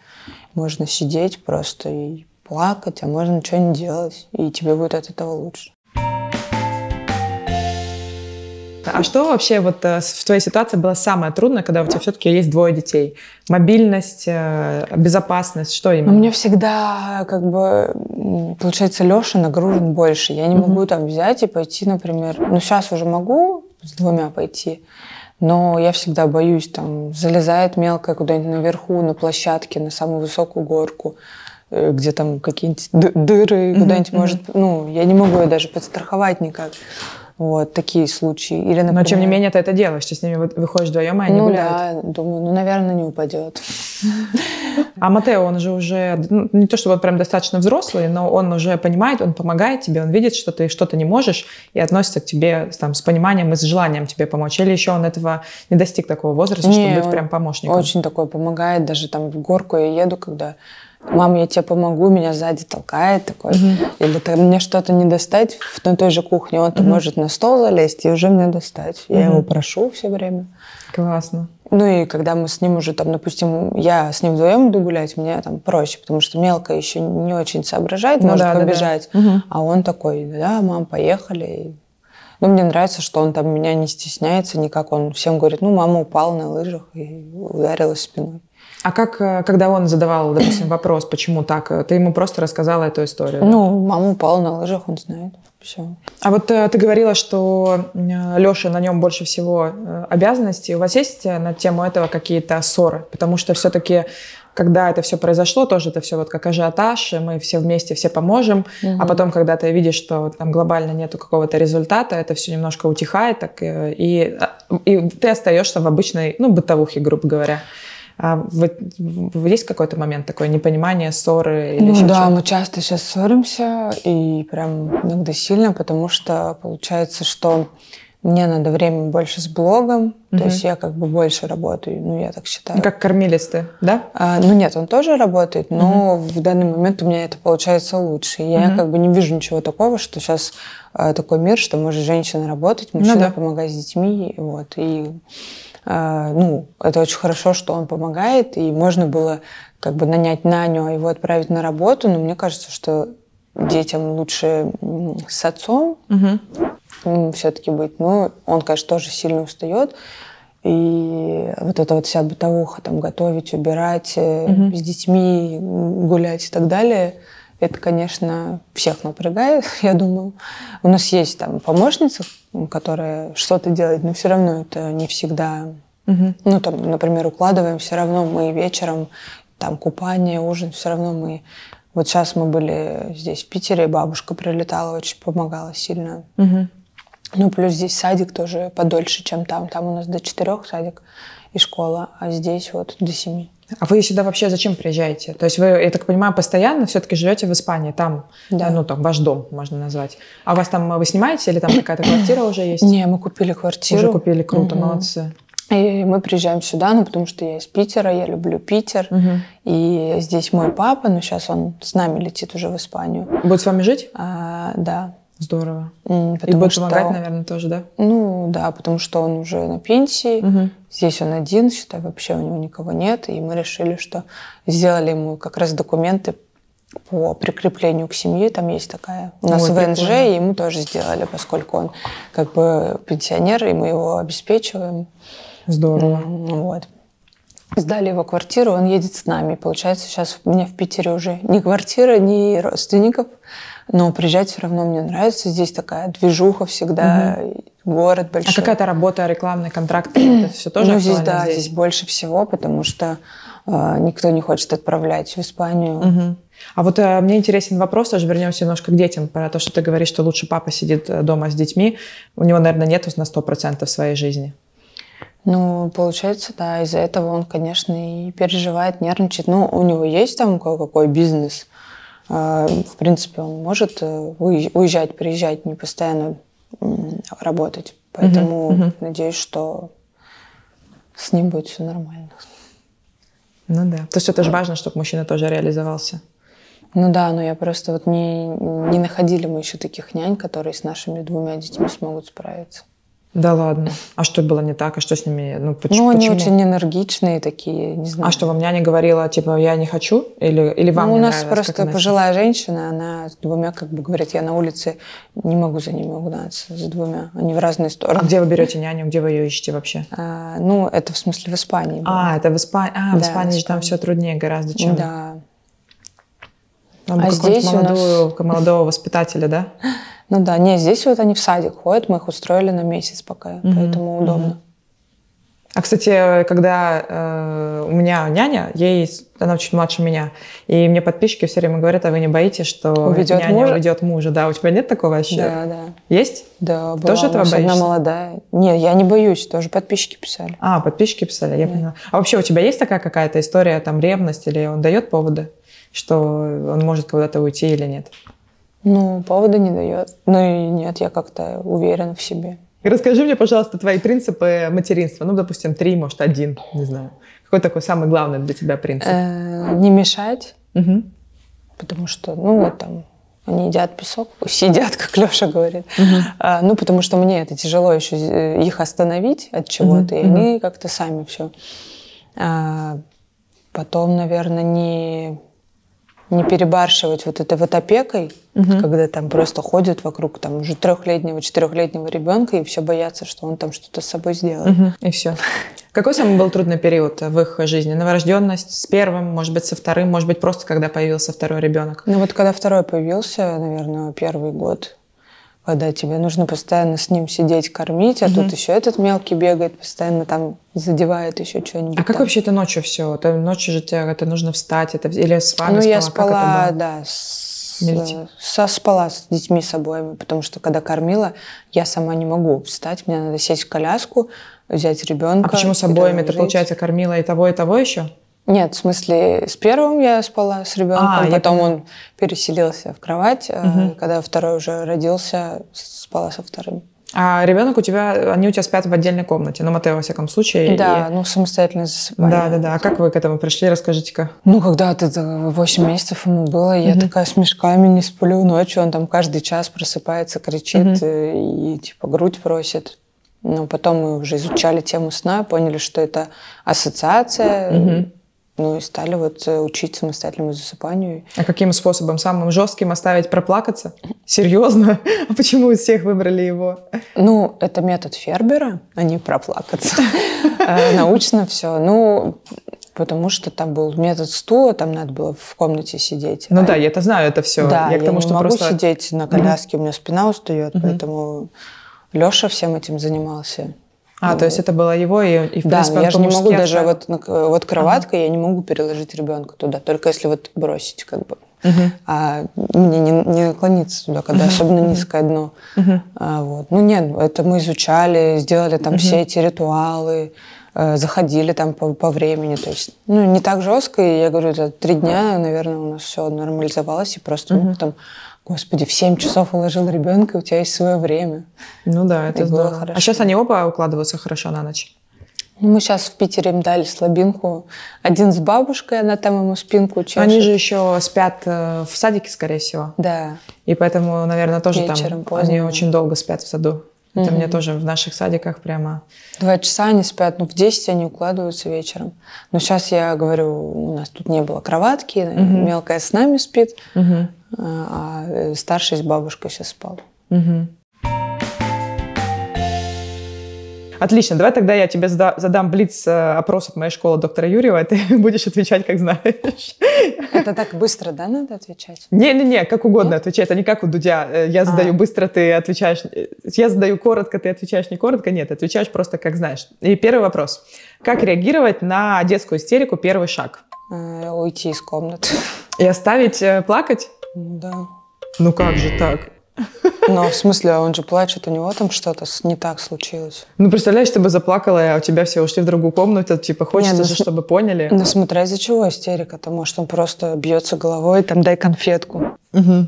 Можно сидеть просто и плакать, а можно ничего не делать, и тебе будет от этого лучше. А что вообще вот э, в твоей ситуации было самое трудное, когда у тебя все-таки есть двое детей? Мобильность, э, безопасность, что именно? У ну, меня всегда как бы, получается, Леша нагружен больше. Я не могу там взять и пойти, например, ну сейчас уже могу с двумя пойти, но я всегда боюсь, там, залезает мелкая куда-нибудь наверху, на площадке, на самую высокую горку, э, где там какие-нибудь дыры, куда-нибудь mm-hmm. может, ну, я не могу ее даже подстраховать никак. Вот, такие случаи. Или, например... Но, тем не менее, ты это делаешь, ты с ними выходишь вдвоем, и они ну, гуляют. да, думаю, ну, наверное, не упадет. А Матео, он же уже, ну, не то чтобы прям достаточно взрослый, но он уже понимает, он помогает тебе, он видит, что ты что-то не можешь, и относится к тебе там, с пониманием и с желанием тебе помочь. Или еще он этого не достиг такого возраста, не, чтобы быть прям помощником. очень такой помогает, даже там в горку я еду, когда мам, я тебе помогу, меня сзади толкает такой, mm или там мне что-то не достать в той, же кухне, он-то может на стол залезть и уже мне достать. Я mm его прошу все время. Классно. Ну и когда мы с ним уже там, допустим, я с ним вдвоем иду гулять, мне там проще, потому что мелко еще не очень соображает, ну, может да, побежать, да, да. Угу. а он такой, да, мам, поехали. Ну мне нравится, что он там меня не стесняется никак, он всем говорит, ну мама упала на лыжах и ударилась спиной. А как, э, когда он задавал, допустим, вопрос, почему так, э, ты ему просто рассказала эту историю? Ну, да? мама упала на лыжах, он знает. Все. А вот э, ты говорила, что э, Леша на нем больше всего э, обязанностей. У вас есть э, на тему этого какие-то ссоры? Потому что все-таки, когда это все произошло, тоже это все вот как ажиотаж, и мы все вместе, все поможем. Угу. А потом, когда ты видишь, что там глобально нету какого-то результата, это все немножко утихает, так, и, и, и ты остаешься в обычной, ну, бытовухе, грубо говоря. А вы, есть какой-то момент такое непонимание, ссоры? Или ну еще да, мы часто сейчас ссоримся, и прям иногда ну, сильно, потому что получается, что мне надо время больше с блогом, угу. то есть я как бы больше работаю, ну я так считаю. Как кормилец ты, да? А, ну нет, он тоже работает, но угу. в данный момент у меня это получается лучше. Я угу. как бы не вижу ничего такого, что сейчас а, такой мир, что может женщина работать, ну мужчина ну, да. помогать с детьми, вот и а, ну, это очень хорошо, что он помогает, и можно было как бы нанять наню, а его отправить на работу, но мне кажется, что детям лучше с отцом угу. все-таки быть. Но он, конечно, тоже сильно устает. И вот эта вот вся бытовуха, там, готовить, убирать, угу. с детьми гулять и так далее – это, конечно, всех напрягает, я думаю. У нас есть там помощница, которая что-то делает, но все равно это не всегда... Угу. Ну, там, например, укладываем, все равно мы вечером, там, купание, ужин, все равно мы... Вот сейчас мы были здесь, в Питере, бабушка прилетала, очень помогала сильно. Угу. Ну, плюс здесь садик тоже подольше, чем там. Там у нас до четырех садик и школа, а здесь вот до семи. А вы сюда вообще зачем приезжаете? То есть вы, я так понимаю, постоянно все-таки живете в Испании, там, да. ну там ваш дом можно назвать. А у вас там вы снимаете или там какая-то квартира уже есть? Не, мы купили квартиру. Уже купили, круто, угу. молодцы. И мы приезжаем сюда, ну потому что я из Питера, я люблю Питер, угу. и здесь мой папа, но ну, сейчас он с нами летит уже в Испанию. Будет с вами жить? А, да. Здорово. Потому и будет что, помогать, наверное, тоже, да? Ну да, потому что он уже на пенсии, угу. здесь он один, считай, вообще у него никого нет, и мы решили, что сделали ему как раз документы по прикреплению к семье, там есть такая. У нас Ой, ВНЖ, прикольно. и ему тоже сделали, поскольку он как бы пенсионер, и мы его обеспечиваем. Здорово. Ну вот. Сдали его квартиру, он едет с нами. Получается, сейчас у меня в Питере уже ни квартира, ни родственников но приезжать все равно мне нравится. Здесь такая движуха всегда, угу. город а большой. А какая-то работа, рекламный контракт, это все тоже Ну, здесь, да, здесь? здесь больше всего, потому что э, никто не хочет отправлять в Испанию. Угу. А вот э, мне интересен вопрос, тоже вернемся немножко к детям, про то, что ты говоришь, что лучше папа сидит э, дома с детьми. У него, наверное, нету на 100% своей жизни. Ну, получается, да, из-за этого он, конечно, и переживает, нервничает. Ну, у него есть там какой бизнес, а, в принципе, он может э, уезжать, приезжать, не постоянно работать. Поэтому угу, угу. надеюсь, что с ним будет все нормально. Ну да. То есть это же важно, чтобы мужчина тоже реализовался. Ну да, но я просто вот не, не находили мы еще таких нянь, которые с нашими двумя детьми смогут справиться. Да ладно. А что было не так? А что с ними? Ну, поч- ну они очень энергичные такие, не знаю. А что, вам няня говорила, типа, я не хочу? Или, или вам ну, у нас просто пожилая женщина, она с двумя, как бы, говорит, я на улице не могу за ними угнаться, за двумя. Они в разные стороны. А где вы берете няню? Где вы ее ищете вообще? А, ну, это в смысле в Испании. Было. А, это в Испании. А, в да, Испании же там все труднее гораздо, чем... Да. Там а здесь молодую, у нас... молодого воспитателя, да? Ну да, не, здесь вот они в садик ходят, мы их устроили на месяц пока, mm-hmm. поэтому удобно. Mm-hmm. А, кстати, когда э, у меня няня, ей, она чуть младше меня, и мне подписчики все время говорят, а вы не боитесь, что уведет няня мужа? уйдет мужа? Да, у тебя нет такого вообще? Да, да. Есть? Да, была. тоже этого боишься? Она молодая. Нет, я не боюсь, тоже подписчики писали. А, подписчики писали, я да. поняла. А вообще у тебя есть такая какая-то история, там, ревность, или он дает поводы, что он может куда-то уйти или нет? Ну, повода не дает. Ну и нет, я как-то уверена в себе. Расскажи мне, пожалуйста, твои принципы материнства. Ну, допустим, три, может, один, не знаю. Какой такой самый главный для тебя принцип? Э, не мешать, потому что, ну, вот там, они едят песок, сидят, как Леша говорит. А, ну, потому что мне это тяжело еще э, их остановить от чего-то, и они как-то сами все. А, потом, наверное, не не перебарщивать вот этой вот опекой, угу. когда там просто ходят вокруг там уже трехлетнего, четырехлетнего ребенка и все боятся, что он там что-то с собой сделает. Угу. И все. Какой самый был трудный период в их жизни? Новорожденность с первым, может быть, со вторым, может быть, просто когда появился второй ребенок? Ну вот когда второй появился, наверное, первый год когда тебе нужно постоянно с ним сидеть, кормить, а угу. тут еще этот мелкий бегает, постоянно там задевает еще что-нибудь. А там. как вообще это ночью все? Это ночью же тебе это нужно встать, это или с вами? Ну спала? я спала, да, с, э, со спала с детьми с обоими, потому что когда кормила, я сама не могу встать, мне надо сесть в коляску, взять ребенка. А почему с обоими? Ты получается кормила и того и того еще? Нет, в смысле, с первым я спала с ребенком, а, потом я... он переселился в кровать, угу. когда второй уже родился, спала со вторым. А ребенок у тебя, они у тебя спят в отдельной комнате, ну, Матео, во всяком случае. Да, и... ну, самостоятельно засыпали. Да, да, да. А как вы к этому пришли, расскажите-ка. Ну, когда ты 8 месяцев ему было, я угу. такая с мешками не сплю ночью, он там каждый час просыпается, кричит угу. и, типа, грудь просит. Но потом мы уже изучали тему сна, поняли, что это ассоциация, угу ну и стали вот э, учить самостоятельному засыпанию. А каким способом? Самым жестким оставить проплакаться? Серьезно? А почему из всех выбрали его? Ну, это метод Фербера, а не проплакаться. Э, научно все. Ну, потому что там был метод стула, там надо было в комнате сидеть. Ну да, я это знаю, это все. Да, я, к не что могу сидеть на коляске, у меня спина устает, поэтому Леша всем этим занимался. А, то есть это было его и, и в да, принципе, Да, я же не могу автор. даже вот, вот кроватка, ага. я не могу переложить ребенка туда, только если вот бросить как бы. Угу. А мне не, не наклониться туда, когда угу. особенно низкое дно. Угу. А, вот. Ну нет, это мы изучали, сделали там угу. все эти ритуалы, э, заходили там по, по времени. То есть, ну, не так жестко, и я говорю, это три дня, наверное, у нас все нормализовалось, и просто угу. мы там господи, в 7 часов уложил ребенка, у тебя есть свое время. Ну да, это и здорово. Хорошо. А сейчас они оба укладываются хорошо на ночь? Ну Мы сейчас в Питере им дали слабинку. Один с бабушкой, она там ему спинку чешет. Они же еще спят э, в садике, скорее всего. Да. И поэтому, наверное, тоже Вечером там поздно. они очень долго спят в саду. Это угу. мне тоже в наших садиках прямо... Два часа они спят, ну в 10 они укладываются вечером. Но сейчас я говорю, у нас тут не было кроватки, угу. мелкая с нами спит. Угу а э, старший с бабушкой сейчас спал. Угу. Отлично, давай тогда я тебе задам блиц э, опрос от моей школы доктора Юрьева, и ты будешь отвечать, как знаешь. Это так быстро, да, надо отвечать? Не-не-не, как угодно Нет? отвечай, это не как у Дудя. Э, я а. задаю а. быстро, ты отвечаешь. Я задаю коротко, ты отвечаешь не коротко. Нет, отвечаешь просто, как знаешь. И первый вопрос. Как реагировать на детскую истерику «Первый шаг»? Уйти из комнаты. И оставить плакать? Да. Ну как же так? Но ну, а в смысле, а он же плачет, у него там что-то не так случилось. Ну, представляешь, ты бы заплакала, а у тебя все ушли в другую комнату, типа, хочется Нет, ну, же, см... чтобы поняли. Ну, смотря из-за чего истерика, то может он просто бьется головой, там, дай конфетку. Угу.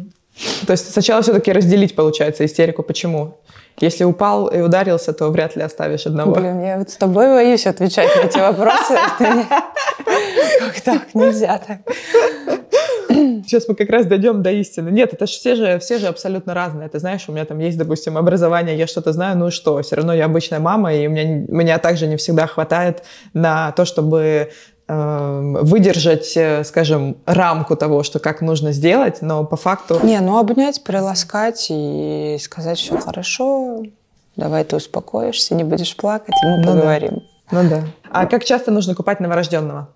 То есть сначала все-таки разделить, получается, истерику. Почему? Если упал и ударился, то вряд ли оставишь одного. Блин, я вот с тобой боюсь отвечать на эти вопросы. Как так? Нельзя так сейчас мы как раз дойдем до истины. Нет, это же все же, все же абсолютно разные. Ты знаешь, у меня там есть, допустим, образование, я что-то знаю, ну и что? Все равно я обычная мама, и у меня, меня также не всегда хватает на то, чтобы эм, выдержать, э, скажем, рамку того, что как нужно сделать, но по факту... Не, ну обнять, приласкать и сказать, все хорошо, давай ты успокоишься, не будешь плакать, и мы ну поговорим. Да. Ну да. А как часто нужно купать новорожденного?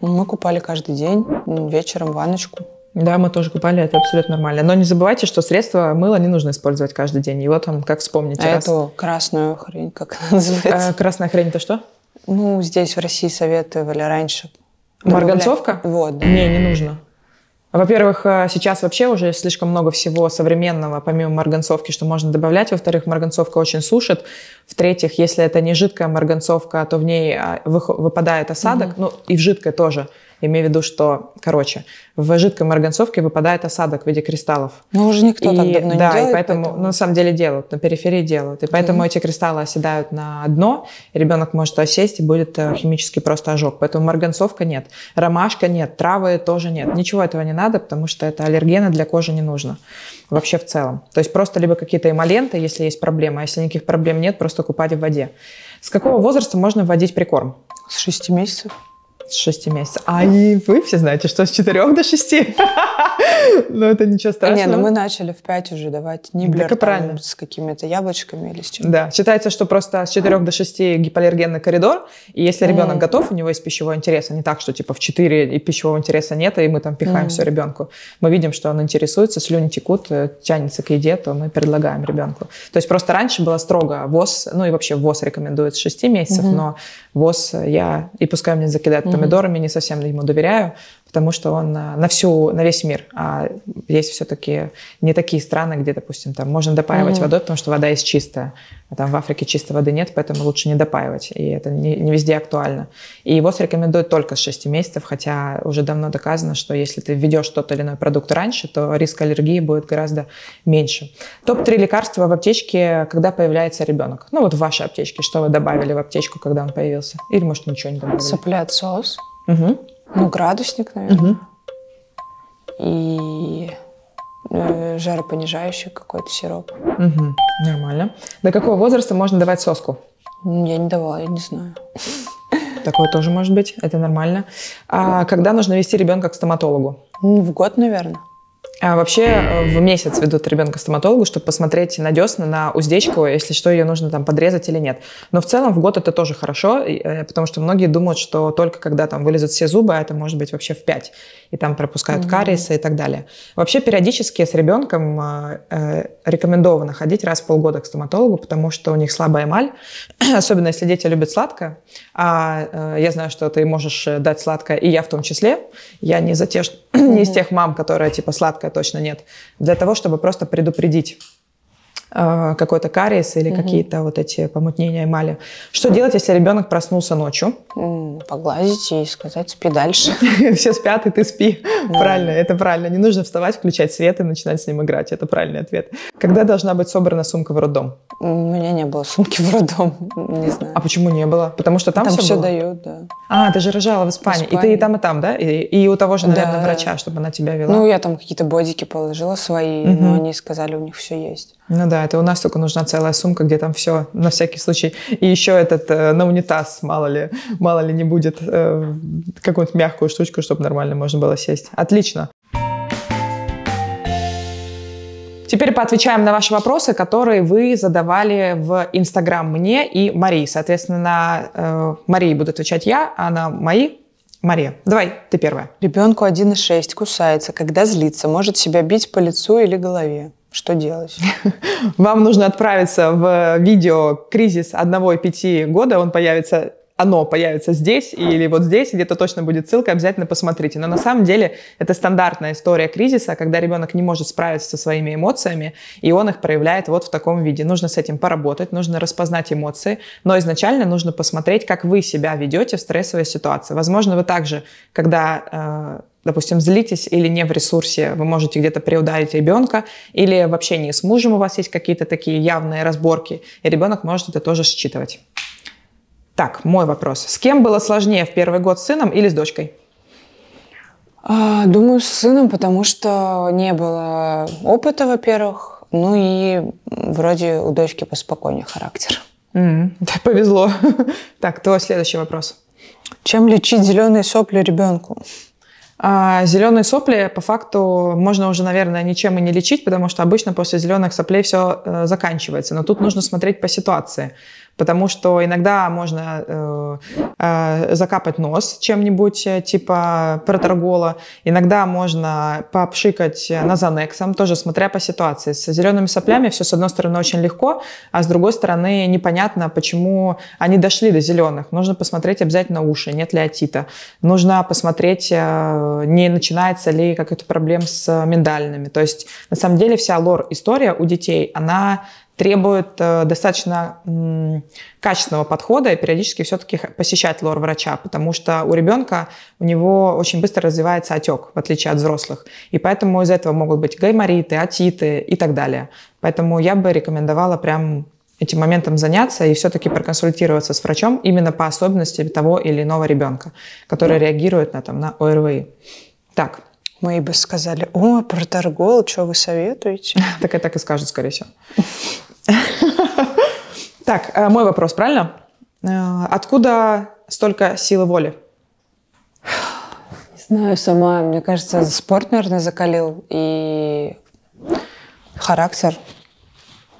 Мы купали каждый день, ну, вечером ванночку. Да, мы тоже купали, это абсолютно нормально. Но не забывайте, что средство мыло не нужно использовать каждый день. И вот там, как вспомните. А раз... эту красную хрень, как она называется? А, красная хрень это что? Ну, здесь в России советовали раньше. Морганцовка? Вот. Да. Не, не нужно. Во-первых, э, сейчас вообще уже слишком много всего современного, помимо марганцовки, что можно добавлять. Во-вторых, марганцовка очень сушит. В-третьих, если это не жидкая марганцовка, то в ней а, выпадает осадок, угу. ну и в жидкой тоже. Имею в виду, что, короче, в жидкой марганцовке выпадает осадок в виде кристаллов. Ну, уже никто и, так давно да, не делает. и поэтому, поэтому... Ну, на самом деле делают, на периферии делают. И поэтому mm-hmm. эти кристаллы оседают на дно, и ребенок может осесть, и будет э, химический просто ожог. Поэтому марганцовка нет, ромашка нет, травы тоже нет. Ничего этого не надо, потому что это аллергены для кожи не нужно вообще в целом. То есть просто либо какие-то эмоленты, если есть проблема, а если никаких проблем нет, просто купать в воде. С какого возраста можно вводить прикорм? С 6 месяцев с 6 месяцев. А и вы все знаете, что с 4 до 6. Но ну, это ничего страшного. Не, ну мы начали в 5 уже давать ниблер правильно. с какими-то яблочками или с чем Да, считается, что просто с 4 до 6 гипоаллергенный коридор, и если ребенок готов, у него есть пищевой интерес, а не так, что типа в 4 и пищевого интереса нет, и мы там пихаем все ребенку. Мы видим, что он интересуется, слюни текут, э, тянется к еде, то мы предлагаем ребенку. То есть просто раньше было строго ВОЗ, ну и вообще ВОЗ рекомендует с 6 месяцев, но ВОЗ я, и пускай мне закидают помидорами не совсем ему доверяю, потому что он а, на всю, на весь мир. А есть все-таки не такие страны, где, допустим, там можно допаивать mm-hmm. водой, потому что вода есть чистая. А там в Африке чистой воды нет, поэтому лучше не допаивать. И это не, не везде актуально. И его рекомендуют только с 6 месяцев, хотя уже давно доказано, что если ты введешь тот или иной продукт раньше, то риск аллергии будет гораздо меньше. Топ-3 лекарства в аптечке, когда появляется ребенок. Ну вот в вашей аптечке, что вы добавили в аптечку, когда он появился? Или, может, ничего не добавили? Цыплят соус. Угу. Ну, градусник, наверное. Угу. И э, жаропонижающий какой-то сироп. Угу. Нормально. До какого возраста можно давать соску? Ну, я не давала, я не знаю. Такое тоже может быть, это нормально. А когда нужно вести ребенка к стоматологу? Ну, в год, наверное. А вообще э, в месяц ведут ребенка стоматологу, чтобы посмотреть на десна, на уздечку, если что, ее нужно там подрезать или нет. Но в целом в год это тоже хорошо, э, потому что многие думают, что только когда там вылезут все зубы, а это может быть вообще в 5, и там пропускают угу. кариесы и так далее. Вообще периодически с ребенком э, рекомендовано ходить раз в полгода к стоматологу, потому что у них слабая эмаль, особенно если дети любят сладкое. А я знаю, что ты можешь дать сладкое, и я в том числе. Я не, за те, не из тех мам, которые типа сладкое точно нет, для того, чтобы просто предупредить а, какой-то кариес или угу. какие-то вот эти помутнения эмали. Что делать, если ребенок проснулся ночью? Поглазить и сказать, спи дальше. Все спят, и ты спи. Правильно, это правильно. Не нужно вставать, включать свет и начинать с ним играть. Это правильный ответ. Когда должна быть собрана сумка в роддом? У меня не было сумки в роддом, не знаю. А почему не было? Потому что там, все там все, дают, да. А, ты же рожала в Испании. И ты и там, и там, да? И, у того же, наверное, врача, чтобы она тебя вела. Ну, я там какие-то бодики положила свои, но они сказали, у них все есть. Ну да, это у нас только нужна целая сумка, где там все, на всякий случай. И еще этот э, на унитаз, мало ли, мало ли не будет э, какую-нибудь мягкую штучку, чтобы нормально можно было сесть. Отлично. Теперь поотвечаем на ваши вопросы, которые вы задавали в Инстаграм мне и Марии. Соответственно, на э, Марии буду отвечать я, а на мои Мария, давай, ты первая. Ребенку 1,6 кусается, когда злится, может себя бить по лицу или голове. Что делать? Вам нужно отправиться в э, видео «Кризис 1,5 года». Он появится оно появится здесь или вот здесь, где-то точно будет ссылка, обязательно посмотрите. Но на самом деле это стандартная история кризиса, когда ребенок не может справиться со своими эмоциями, и он их проявляет вот в таком виде. Нужно с этим поработать, нужно распознать эмоции, но изначально нужно посмотреть, как вы себя ведете в стрессовой ситуации. Возможно, вы также, когда э, допустим, злитесь или не в ресурсе, вы можете где-то приударить ребенка, или в общении с мужем у вас есть какие-то такие явные разборки, и ребенок может это тоже считывать. Так, мой вопрос. С кем было сложнее в первый год, с сыном или с дочкой? А, думаю, с сыном, потому что не было опыта, во-первых, ну и вроде у дочки поспокойнее характер. Mm, да, повезло. так, то следующий вопрос. Чем лечить зеленые сопли ребенку? А зеленые сопли по факту можно уже, наверное, ничем и не лечить, потому что обычно после зеленых соплей все э, заканчивается. Но тут нужно смотреть по ситуации. Потому что иногда можно э, э, закапать нос чем-нибудь э, типа проторгола, иногда можно попшикать назанексом, тоже смотря по ситуации. С зелеными соплями все, с одной стороны, очень легко, а с другой стороны, непонятно, почему они дошли до зеленых. Нужно посмотреть обязательно уши, нет ли атита. Нужно посмотреть, э, не начинается ли какая-то проблема с миндальными. То есть, на самом деле, вся лор-история у детей, она требует э, достаточно качественного подхода и периодически все-таки посещать лор-врача, потому что у ребенка у него очень быстро развивается отек, в отличие от взрослых. И поэтому из этого могут быть гаймориты, атиты и так далее. Поэтому я бы рекомендовала прям этим моментом заняться и все-таки проконсультироваться с врачом именно по особенностям того или иного ребенка, который реагирует на, там, на ОРВИ. Так, мы бы сказали, о, протаргол, что вы советуете? Так и так и скажут, скорее всего. Так, э, мой вопрос, правильно? Э, откуда столько силы воли? Не знаю сама. Мне кажется, спорт, наверное, закалил. И характер.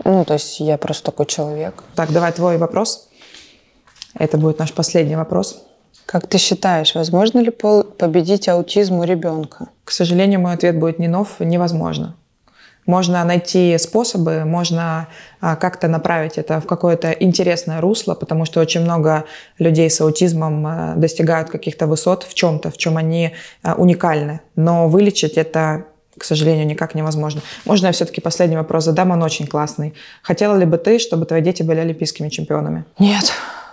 Ну, то есть я просто такой человек. Так, давай твой вопрос. Это будет наш последний вопрос. Как ты считаешь, возможно ли победить аутизм у ребенка? К сожалению, мой ответ будет не нов, невозможно. Можно найти способы, можно а, как-то направить это в какое-то интересное русло, потому что очень много людей с аутизмом а, достигают каких-то высот в чем-то, в чем они а, уникальны. Но вылечить это к сожалению, никак невозможно. Можно я все-таки последний вопрос задам? Он очень классный. Хотела ли бы ты, чтобы твои дети были олимпийскими чемпионами? Нет.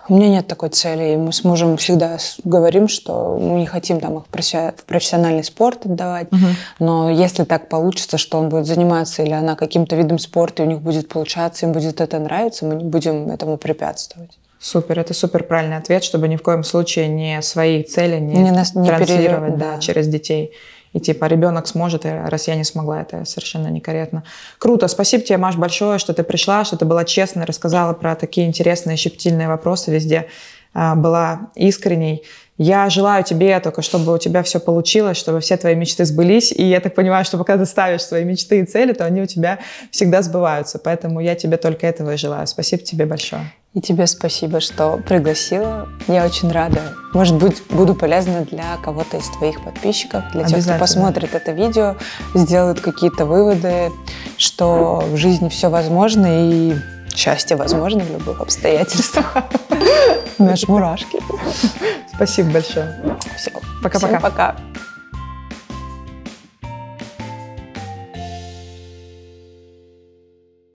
У меня нет такой цели. И мы с мужем всегда говорим, что мы не хотим там их в профессиональный спорт отдавать. Угу. Но если так получится, что он будет заниматься или она каким-то видом спорта, и у них будет получаться, им будет это нравиться, мы не будем этому препятствовать. Супер, это супер правильный ответ, чтобы ни в коем случае не свои цели не, не, нас, не транслировать перерыв, да. Да, через детей и типа ребенок сможет, и Россия не смогла, это совершенно некорректно. Круто, спасибо тебе, Маш, большое, что ты пришла, что ты была честной, рассказала про такие интересные, щептильные вопросы везде, а, была искренней. Я желаю тебе только, чтобы у тебя все получилось, чтобы все твои мечты сбылись. И я так понимаю, что пока ты ставишь свои мечты и цели, то они у тебя всегда сбываются. Поэтому я тебе только этого и желаю. Спасибо тебе большое. И тебе спасибо, что пригласила. Я очень рада. Может быть, буду полезна для кого-то из твоих подписчиков, для тех, кто посмотрит это видео, сделают какие-то выводы, что в жизни все возможно и счастье возможно в любых обстоятельствах. Наш мурашки. Спасибо большое. Все. Пока-пока. Пока. -пока.